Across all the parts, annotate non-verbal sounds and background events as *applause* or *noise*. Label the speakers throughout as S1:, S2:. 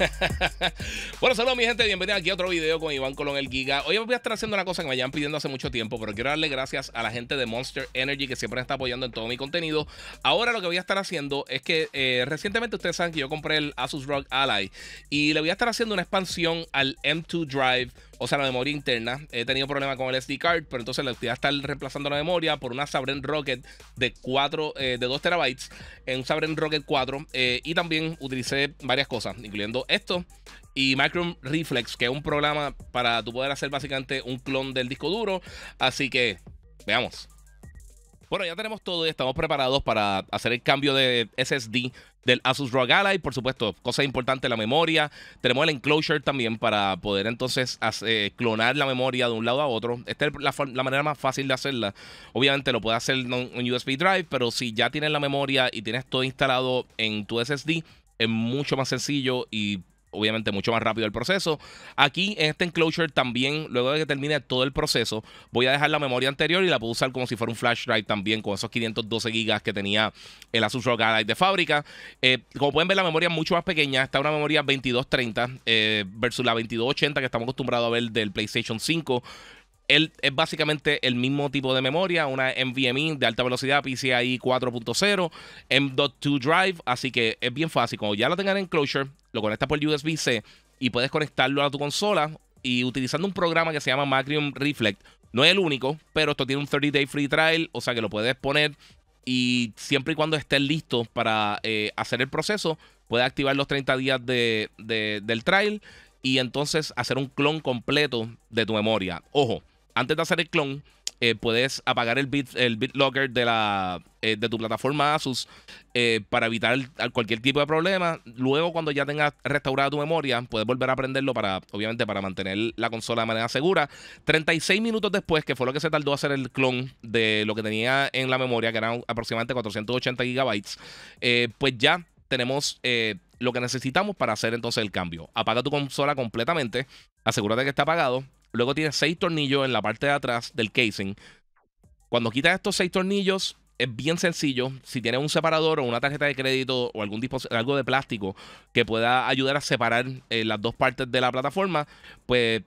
S1: *laughs* bueno, saludos mi gente, bienvenidos aquí a otro video con Iván Colón el Giga. Hoy voy a estar haciendo una cosa que me llevan pidiendo hace mucho tiempo, pero quiero darle gracias a la gente de Monster Energy que siempre me está apoyando en todo mi contenido. Ahora lo que voy a estar haciendo es que eh, recientemente ustedes saben que yo compré el Asus Rock Ally y le voy a estar haciendo una expansión al M2 Drive o sea, la memoria interna. He tenido problemas con el SD card, pero entonces la actividad está reemplazando la memoria por una Sabren Rocket de 4, eh, de 2 terabytes, en un Sabren Rocket 4. Eh, y también utilicé varias cosas, incluyendo esto y Micro Reflex, que es un programa para tú poder hacer básicamente un clon del disco duro. Así que, veamos. Bueno, ya tenemos todo y estamos preparados para hacer el cambio de SSD del Asus ROG Ally, por supuesto, cosa importante, la memoria. Tenemos el enclosure también para poder entonces eh, clonar la memoria de un lado a otro. Esta es la, manera más fácil de hacerla. Obviamente lo puedes hacer en un USB drive, pero si ya tienes la memoria y tienes todo instalado en tu SSD, es mucho más sencillo y obviamente mucho más rápido el proceso. Aquí en este enclosure también, luego de que termine todo el proceso, voy a dejar la memoria anterior y la puedo usar como si fuera un flash drive también con esos 512 gigas que tenía el Asus ROG Ally de fábrica. Eh, como pueden ver, la memoria es mucho más pequeña. Está una memoria 2230 eh, versus la 2280 que estamos acostumbrados a ver del PlayStation 5. Él es básicamente el mismo tipo de memoria, una NVMe de alta velocidad, PCI 4.0, M.2 Drive, así que es bien fácil. Cuando ya lo tengan en Closure, lo conectas por USB-C y puedes conectarlo a tu consola y utilizando un programa que se llama Macrium Reflect. No es el único, pero esto tiene un 30-day free trial, o sea que lo puedes poner y siempre y cuando estés listo para eh, hacer el proceso, puedes activar los 30 días del trial y entonces hacer un clon completo de tu memoria. Ojo, antes de hacer el clon, eh, puedes apagar el, bit, el BitLocker de, la, eh, de tu plataforma Asus eh, para evitar cualquier tipo de problema. Luego, cuando ya tengas restaurada tu memoria, puedes volver a prenderlo para, obviamente, para mantener la consola de manera segura. 36 minutos después, que fue lo que se tardó hacer el clon de lo que tenía en la memoria, que eran aproximadamente 480 gigabytes, pues ya tenemos lo que necesitamos para hacer entonces el cambio. Apaga tu consola completamente, asegúrate que está apagado Luego tiene seis tornillos en la parte de atrás del casing. Cuando quitas estos seis tornillos, es bien sencillo. Si tienes un separador o una tarjeta de crédito o algún algo de plástico que pueda ayudar a separar eh, las dos partes de la plataforma, pues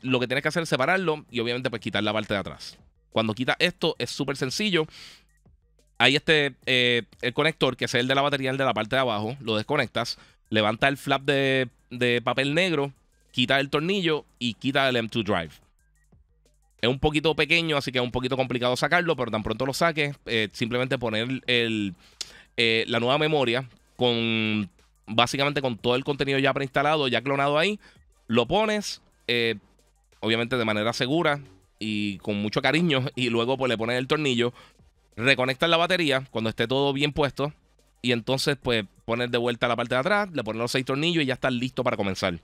S1: lo que tienes que hacer es separarlo y obviamente pues quitar la parte de atrás. Cuando quitas esto es súper sencillo. Hay este, eh, el conector que es el de la batería, el de la parte de abajo, lo desconectas, levanta el flap de papel negro quita el tornillo y quita el M2 Drive. Es un poquito pequeño, así que es un poquito complicado sacarlo, pero tan pronto lo saques, eh, simplemente poner eh, la nueva memoria con básicamente con todo el contenido ya preinstalado, ya clonado ahí, lo pones, eh, obviamente de manera segura y con mucho cariño, *laughs* y luego pues le pones el tornillo, reconectas la batería cuando esté todo bien puesto, y entonces pues pones de vuelta la parte de atrás, le pones los seis tornillos y ya estás listo para comenzar.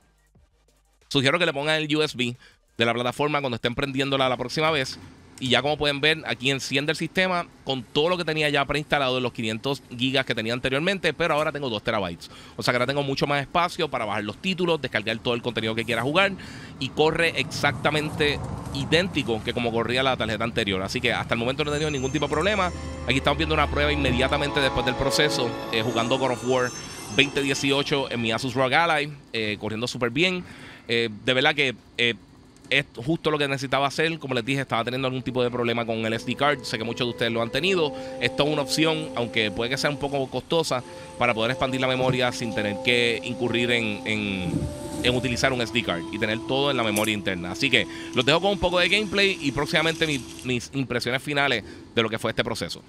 S1: Sugiero que le pongan el USB de la plataforma cuando estén prendiéndola la próxima vez. Y ya como pueden ver, aquí enciende el sistema con todo lo que tenía ya preinstalado de los 500 gigas que tenía anteriormente, pero ahora tengo 2 terabytes. O sea que ahora tengo mucho más espacio para bajar los títulos, descargar todo el contenido que quiera jugar y corre exactamente idéntico que como corría la tarjeta anterior. Así que hasta el momento no he tenido ningún tipo de problema. Aquí estamos viendo una prueba inmediatamente después del proceso, eh, jugando God of War 2018 en mi Asus ROG Ally, eh, corriendo súper bien. Eh, de verdad que eh, es justo lo que necesitaba hacer. Como les dije, estaba teniendo algún tipo de problema con el SD card. Sé que muchos de ustedes lo han tenido. Esto es una opción, aunque puede que sea un poco costosa, para poder expandir la memoria sin tener que incurrir en, utilizar un SD card y tener todo en la memoria interna. Así que los dejo con un poco de gameplay y próximamente mis impresiones finales de lo que fue este proceso.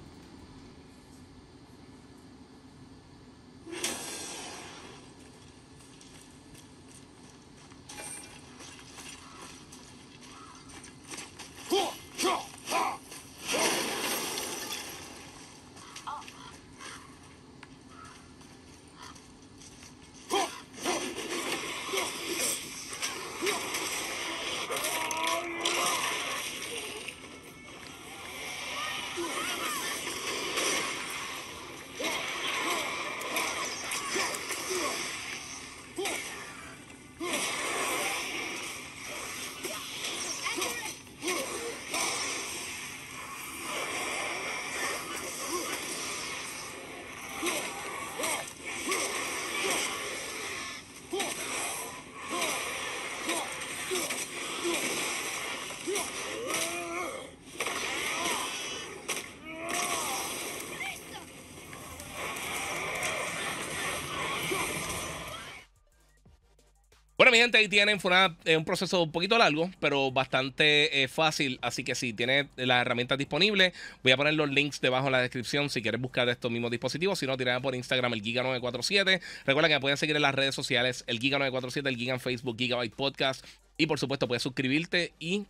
S1: mi gente, ahí tienen. Eh, un proceso un poquito largo, pero bastante eh, fácil. Así que si tiene las herramientas disponibles, voy a poner los links debajo en la descripción si quieres buscar estos mismos dispositivos. Si no, tirada por Instagram el Giga947. Recuerda que me pueden seguir en las redes sociales el Giga947, el Giga en Facebook, Gigabyte Podcast. Y por supuesto, puedes suscribirte. Y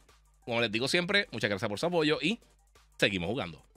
S1: como les digo siempre, muchas gracias por su apoyo y seguimos jugando.